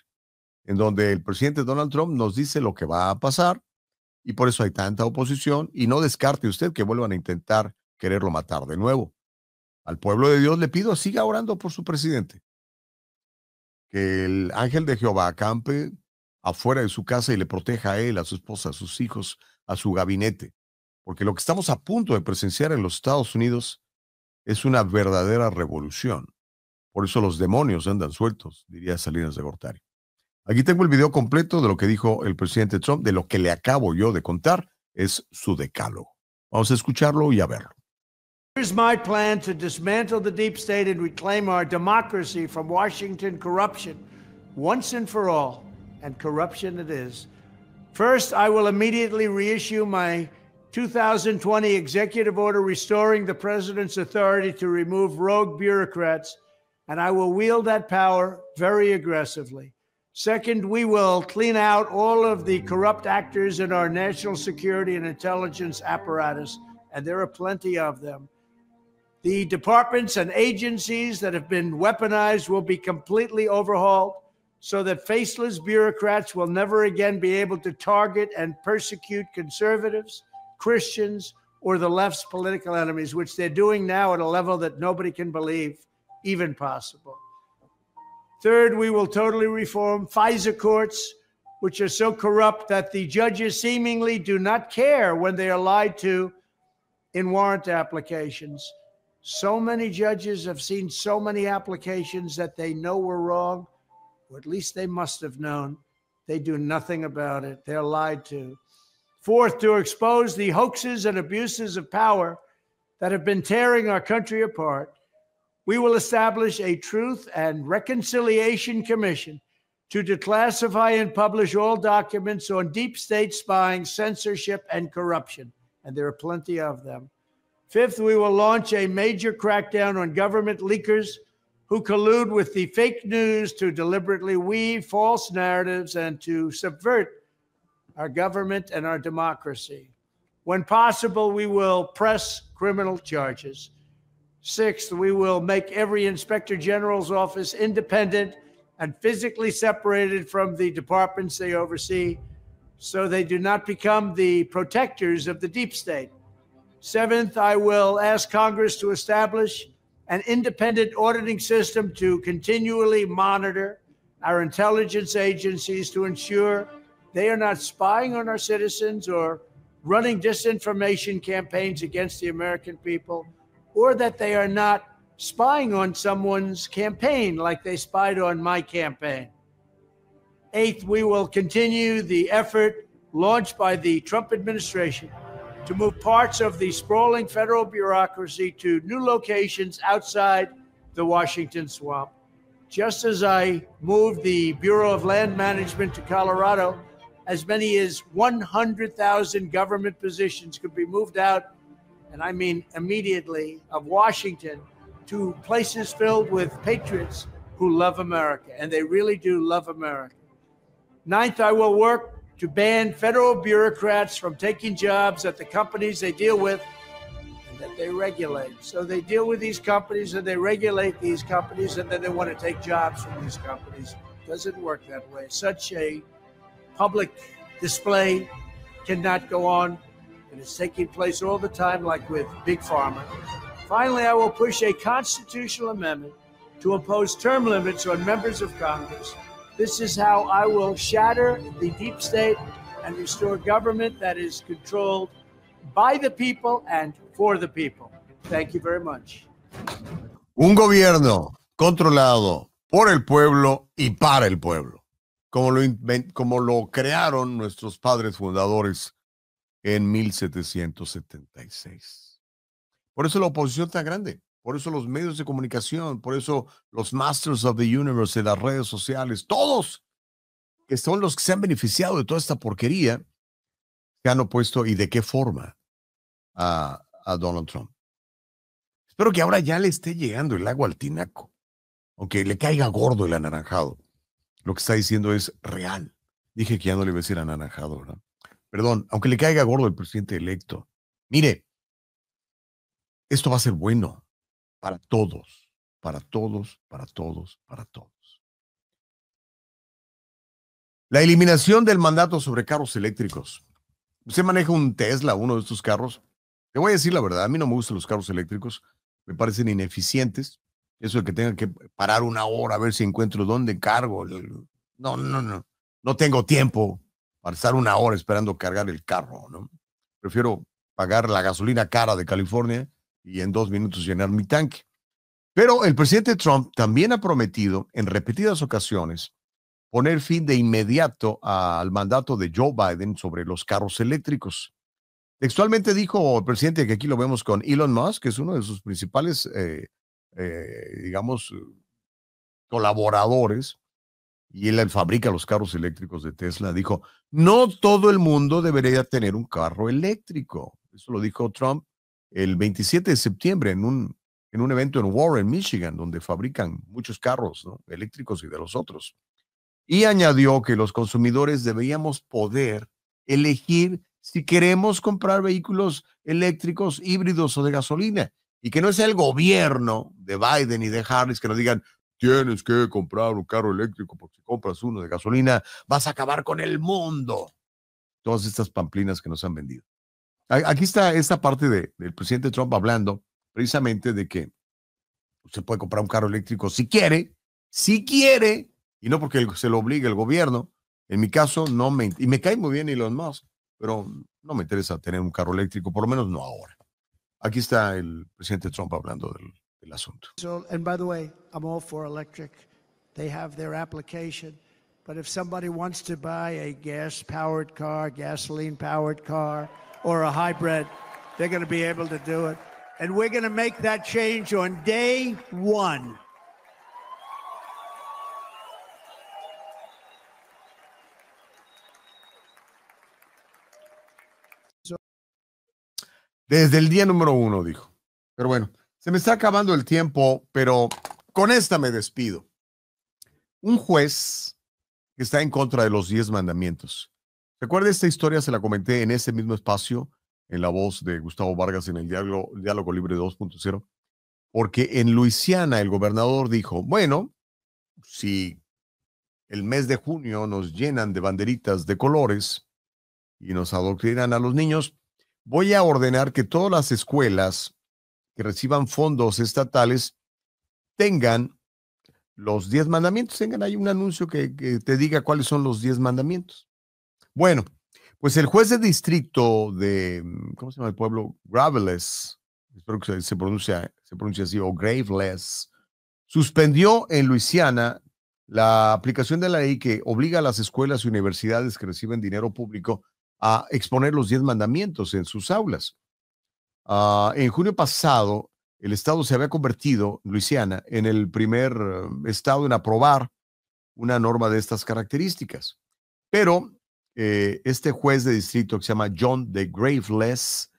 en donde el presidente Donald Trump nos dice lo que va a pasar y por eso hay tanta oposición y no descarte usted que vuelvan a intentar quererlo matar de nuevo. Al pueblo de Dios le pido, siga orando por su presidente. Que el ángel de Jehová acampe afuera de su casa y le proteja a él, a su esposa, a sus hijos, a su gabinete. Porque lo que estamos a punto de presenciar en los Estados Unidos es una verdadera revolución. Por eso los demonios andan sueltos, diría Salinas de Gortari. Aquí tengo el video completo de lo que dijo el presidente Trump, de lo que le acabo yo de contar, es su decálogo. Vamos a escucharlo y a verlo. Here's my plan to dismantle the deep state and reclaim our democracy from Washington corruption once and for all, and corruption it is. First, I will immediately reissue my 2020 executive order restoring the president's authority to remove rogue bureaucrats, and I will wield that power very aggressively. Second, we will clean out all of the corrupt actors in our national security and intelligence apparatus, and there are plenty of them. The departments and agencies that have been weaponized will be completely overhauled so that faceless bureaucrats will never again be able to target and persecute conservatives, Christians, or the left's political enemies, which they're doing now at a level that nobody can believe even possible. Third, we will totally reform FISA courts, which are so corrupt that the judges seemingly do not care when they are lied to in warrant applications. So many judges have seen so many applications that they know were wrong, or at least they must have known. They do nothing about it. They're lied to. Fourth, to expose the hoaxes and abuses of power that have been tearing our country apart, we will establish a Truth and Reconciliation Commission to declassify and publish all documents on deep state spying, censorship, and corruption. And there are plenty of them. Fifth, we will launch a major crackdown on government leakers who collude with the fake news to deliberately weave false narratives and to subvert our government and our democracy. When possible, we will press criminal charges. Sixth, we will make every inspector general's office independent and physically separated from the departments they oversee so they do not become the protectors of the deep state. Seventh, I will ask Congress to establish an independent auditing system to continually monitor our intelligence agencies to ensure they are not spying on our citizens or running disinformation campaigns against the American people, or that they are not spying on someone's campaign like they spied on my campaign. Eighth, we will continue the effort launched by the Trump administration to move parts of the sprawling federal bureaucracy to new locations outside the Washington swamp. Just as I moved the Bureau of Land Management to Colorado, as many as 100,000 government positions could be moved out, and I mean immediately, of Washington to places filled with patriots who love America, and they really do love America. Ninth, I will work to ban federal bureaucrats from taking jobs at the companies they deal with and that they regulate. So they deal with these companies and they regulate these companies and then they want to take jobs from these companies. Doesn't work that way. Such a public display cannot go on and it's taking place all the time, like with Big Pharma. Finally, I will push a constitutional amendment to impose term limits on members of Congress Un gobierno controlado por el pueblo y para el pueblo, como lo, como lo crearon nuestros padres fundadores en 1776. Por eso la oposición tan grande por eso los medios de comunicación, por eso los Masters of the Universe de las redes sociales, todos que son los que se han beneficiado de toda esta porquería, se han opuesto y de qué forma a, a Donald Trump. Espero que ahora ya le esté llegando el agua al tinaco, aunque le caiga gordo el anaranjado. Lo que está diciendo es real. Dije que ya no le iba a decir anaranjado, ¿verdad? Perdón, aunque le caiga gordo el presidente electo. Mire, esto va a ser bueno para todos, para todos, para todos, para todos. La eliminación del mandato sobre carros eléctricos. Usted maneja un Tesla, uno de estos carros. Te voy a decir la verdad, a mí no me gustan los carros eléctricos, me parecen ineficientes. Eso de que tenga que parar una hora a ver si encuentro dónde cargo. No, no, no. No tengo tiempo para estar una hora esperando cargar el carro, ¿no? Prefiero pagar la gasolina cara de California y en dos minutos llenar mi tanque. Pero el presidente Trump también ha prometido en repetidas ocasiones poner fin de inmediato al mandato de Joe Biden sobre los carros eléctricos. Textualmente dijo el presidente que aquí lo vemos con Elon Musk, que es uno de sus principales, eh, eh, digamos, colaboradores, y él fabrica los carros eléctricos de Tesla. Dijo, no todo el mundo debería tener un carro eléctrico. Eso lo dijo Trump el 27 de septiembre en un, en un evento en Warren, Michigan, donde fabrican muchos carros eléctricos y de los otros. Y añadió que los consumidores deberíamos poder elegir si queremos comprar vehículos eléctricos, híbridos o de gasolina. Y que no es el gobierno de Biden y de Harris que nos digan, tienes que comprar un carro eléctrico porque si compras uno de gasolina vas a acabar con el mundo. Todas estas pamplinas que nos han vendido. Aquí está esta parte del presidente Trump hablando precisamente de que se puede comprar un carro eléctrico si quiere, si quiere, y no porque se lo obligue el gobierno. En mi caso, no me, y me cae muy bien Elon Musk, pero no me interesa tener un carro eléctrico, por lo menos no ahora. Aquí está el presidente Trump hablando del, asunto. So, by the way, I'm all for electric. They have their application. But if somebody wants to buy gas powered car, gasoline powered car, or a hybrid. They're going to be able to do it. And we're going to make that change on day one. Desde el día número uno, dijo. Pero bueno, se me está acabando el tiempo, pero con esta me despido. Un juez que está en contra de los diez mandamientos Recuerda esta historia, se la comenté en ese mismo espacio, en la voz de Gustavo Vargas en el Diálogo, Libre 2.0, porque en Luisiana el gobernador dijo, bueno, si el mes de junio nos llenan de banderitas de colores y nos adoctrinan a los niños, voy a ordenar que todas las escuelas que reciban fondos estatales tengan los diez mandamientos, tengan ahí un anuncio que, que te diga cuáles son los diez mandamientos. Bueno, pues el juez de distrito de, mm, ¿cómo se llama el pueblo? Graveless, espero que se, pronuncia, se pronuncia así, o Graveless, suspendió en Luisiana la aplicación de la ley que obliga a las escuelas y universidades que reciben dinero público a exponer los diez mandamientos en sus aulas. Ah, en junio pasado, el estado se había convertido, Luisiana, en el primer eh, estado en aprobar una norma de estas características. Pero eh, este juez de distrito que se llama John de Graveless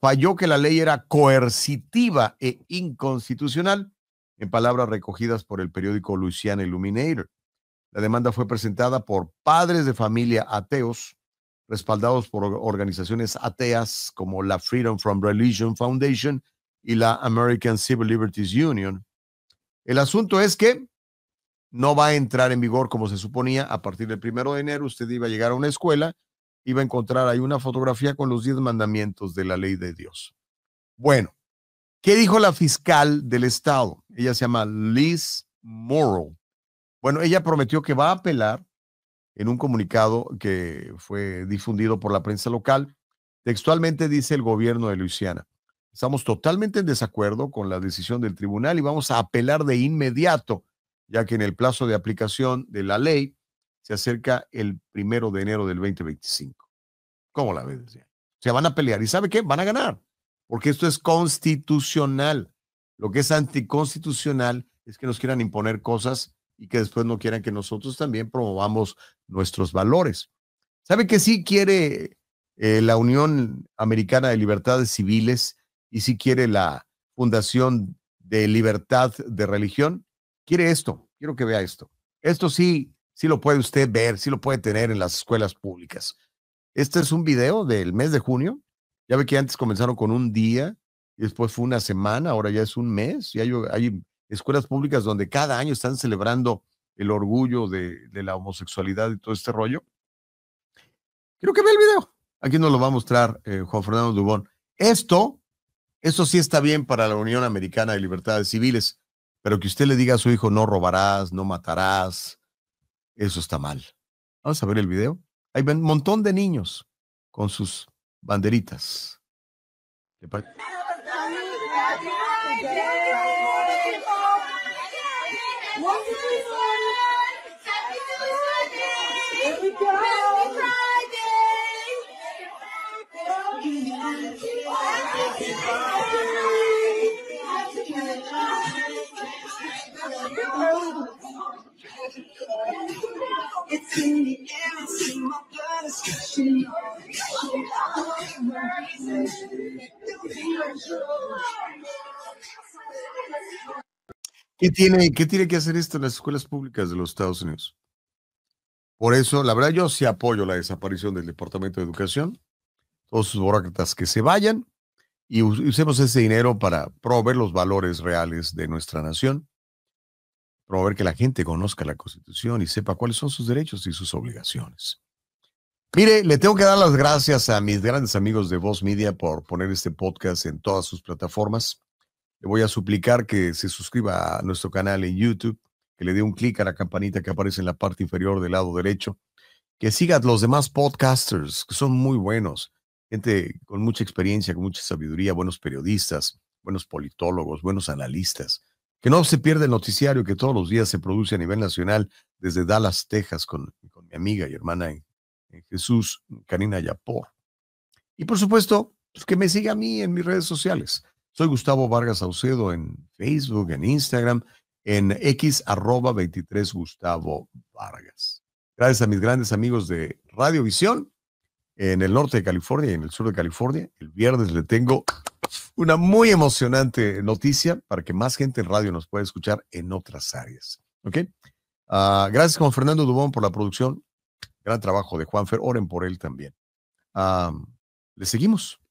falló que la ley era coercitiva e inconstitucional, en palabras recogidas por el periódico Louisiana Illuminator. La demanda fue presentada por padres de familia ateos, respaldados por organizaciones ateas como la Freedom from Religion Foundation y la American Civil Liberties Union. El asunto es que no va a entrar en vigor como se suponía a partir del primero de enero. Usted iba a llegar a una escuela, iba a encontrar ahí una fotografía con los diez mandamientos de la ley de Dios. Bueno, ¿qué dijo la fiscal del estado? Ella se llama Liz Morrow. Bueno, ella prometió que va a apelar en un comunicado que fue difundido por la prensa local. Textualmente dice el gobierno de Luisiana, estamos totalmente en desacuerdo con la decisión del tribunal y vamos a apelar de inmediato ya que en el plazo de aplicación de la ley se acerca el primero de enero del 2025. ¿Cómo la ves? O sea, van a pelear. ¿Y sabe qué? Van a ganar, porque esto es constitucional. Lo que es anticonstitucional es que nos quieran imponer cosas y que después no quieran que nosotros también promovamos nuestros valores. ¿Sabe que sí quiere eh, la Unión Americana de Libertades Civiles y si sí quiere la Fundación de Libertad de Religión? quiere esto, quiero que vea esto. Esto sí, sí lo puede usted ver, sí lo puede tener en las escuelas públicas. Este es un video del mes de junio. Ya ve que antes comenzaron con un día, y después fue una semana, ahora ya es un mes. Y hay, escuelas públicas donde cada año están celebrando el orgullo de, la homosexualidad y todo este rollo. Quiero que vea el video. Aquí nos lo va a mostrar eh, Juan Fernando Dubón. Esto, esto sí está bien para la Unión Americana de Libertades Civiles pero que usted le diga a su hijo, no robarás, no matarás, eso está mal. Vamos a ver el video. Hay un montón de niños con sus banderitas. ¿Qué tiene, ¿Qué tiene que hacer esto en las escuelas públicas de los Estados Unidos? Por eso, la verdad, yo sí apoyo la desaparición del Departamento de Educación. Todos sus burócratas que se vayan y usemos ese dinero para proveer los valores reales de nuestra nación promover que la gente conozca la Constitución y sepa cuáles son sus derechos y sus obligaciones. Mire, le tengo que dar las gracias a mis grandes amigos de Voz Media por poner este podcast en todas sus plataformas. Le voy a suplicar que se suscriba a nuestro canal en YouTube, que le dé un clic a la campanita que aparece en la parte inferior del lado derecho, que siga los demás podcasters, que son muy buenos, gente con mucha experiencia, con mucha sabiduría, buenos periodistas, buenos politólogos, buenos analistas que no se pierda el noticiario que todos los días se produce a nivel nacional desde Dallas, Texas, con, con mi amiga y hermana en, Jesús, Karina Yapor. Y por supuesto, pues, que me siga a mí en mis redes sociales. Soy Gustavo Vargas Aucedo en Facebook, en Instagram, en x arroba 23 Gustavo Vargas. Gracias a mis grandes amigos de Radiovisión en el norte de California y en el sur de California. El viernes le tengo una muy emocionante noticia para que más gente en radio nos pueda escuchar en otras áreas. ¿Ok? Ah, gracias Juan Fernando Dubón por la producción. Gran trabajo de Juanfer. Oren por él también. Ah, le seguimos.